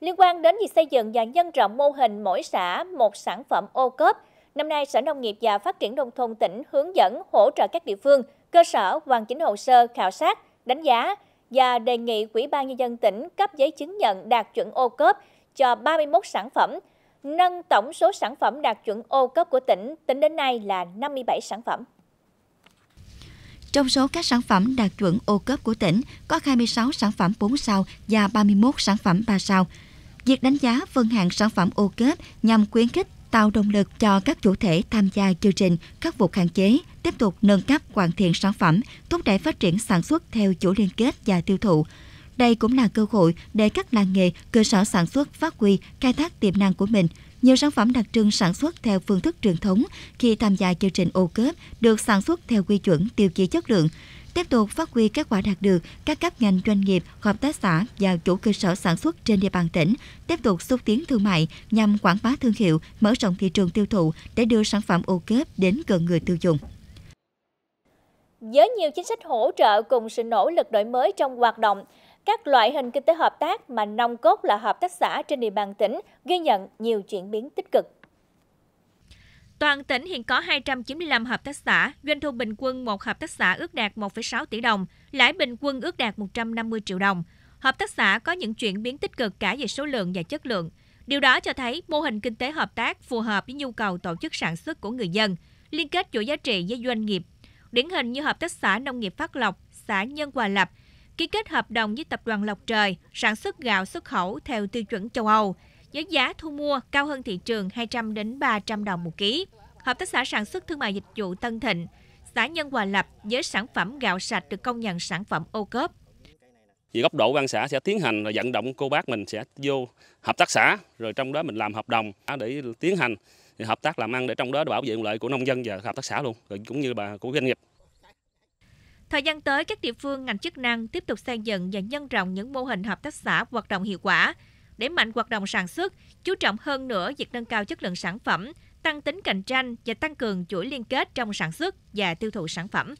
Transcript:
Liên quan đến việc xây dựng và nhân rộng mô hình mỗi xã một sản phẩm ô cốp, năm nay Sở Nông nghiệp và Phát triển Nông thôn tỉnh hướng dẫn hỗ trợ các địa phương, cơ sở hoàn chỉnh hồ sơ, khảo sát, đánh giá và đề nghị Ủy ban Nhân dân tỉnh cấp giấy chứng nhận đạt chuẩn ô cốp cho 31 sản phẩm, nâng tổng số sản phẩm đạt chuẩn ô cốp của tỉnh tính đến nay là 57 sản phẩm. Trong số các sản phẩm đạt chuẩn ô cốp của tỉnh, có 26 sản phẩm 4 sao và 31 sản phẩm 3 sao. Việc đánh giá phân hạng sản phẩm ô kết nhằm khuyến khích tạo động lực cho các chủ thể tham gia chương trình khắc phục hạn chế, tiếp tục nâng cấp hoàn thiện sản phẩm, thúc đẩy phát triển sản xuất theo chuỗi liên kết và tiêu thụ. Đây cũng là cơ hội để các làng nghề, cơ sở sản xuất phát huy, khai thác tiềm năng của mình. Nhiều sản phẩm đặc trưng sản xuất theo phương thức truyền thống khi tham gia chương trình ô cớp được sản xuất theo quy chuẩn tiêu chí chất lượng tiếp tục phát huy kết quả đạt được, các cấp ngành doanh nghiệp, hợp tác xã và chủ cơ sở sản xuất trên địa bàn tỉnh tiếp tục xúc tiến thương mại nhằm quảng bá thương hiệu, mở rộng thị trường tiêu thụ để đưa sản phẩm ô kép đến gần người tiêu dùng. Với nhiều chính sách hỗ trợ cùng sự nỗ lực đổi mới trong hoạt động, các loại hình kinh tế hợp tác mà nông cốt là hợp tác xã trên địa bàn tỉnh ghi nhận nhiều chuyển biến tích cực. Toàn tỉnh hiện có 295 hợp tác xã, doanh thu bình quân một hợp tác xã ước đạt 1,6 tỷ đồng, lãi bình quân ước đạt 150 triệu đồng. Hợp tác xã có những chuyển biến tích cực cả về số lượng và chất lượng. Điều đó cho thấy mô hình kinh tế hợp tác phù hợp với nhu cầu tổ chức sản xuất của người dân, liên kết chuỗi giá trị với doanh nghiệp. Điển hình như hợp tác xã nông nghiệp Phát Lộc, xã Nhân Hòa Lập, ký kết hợp đồng với tập đoàn Lộc Trời sản xuất gạo xuất khẩu theo tiêu chuẩn châu Âu với giá thu mua cao hơn thị trường 200 đến 300 đồng một ký. Hợp tác xã sản xuất thương mại dịch vụ Tân Thịnh, xã Nhân Hòa Lập với sản phẩm gạo sạch được công nhận sản phẩm ô cốp. Vì góc độ quan xã sẽ tiến hành là vận động cô bác mình sẽ vô hợp tác xã, rồi trong đó mình làm hợp đồng để tiến hành hợp tác làm ăn để trong đó bảo vệ lợi của nông dân và hợp tác xã luôn, rồi cũng như bà của doanh nghiệp. Thời gian tới, các địa phương ngành chức năng tiếp tục xây dựng và nhân rộng những mô hình hợp tác xã hoạt động hiệu quả, đẩy mạnh hoạt động sản xuất, chú trọng hơn nữa việc nâng cao chất lượng sản phẩm, tăng tính cạnh tranh và tăng cường chuỗi liên kết trong sản xuất và tiêu thụ sản phẩm.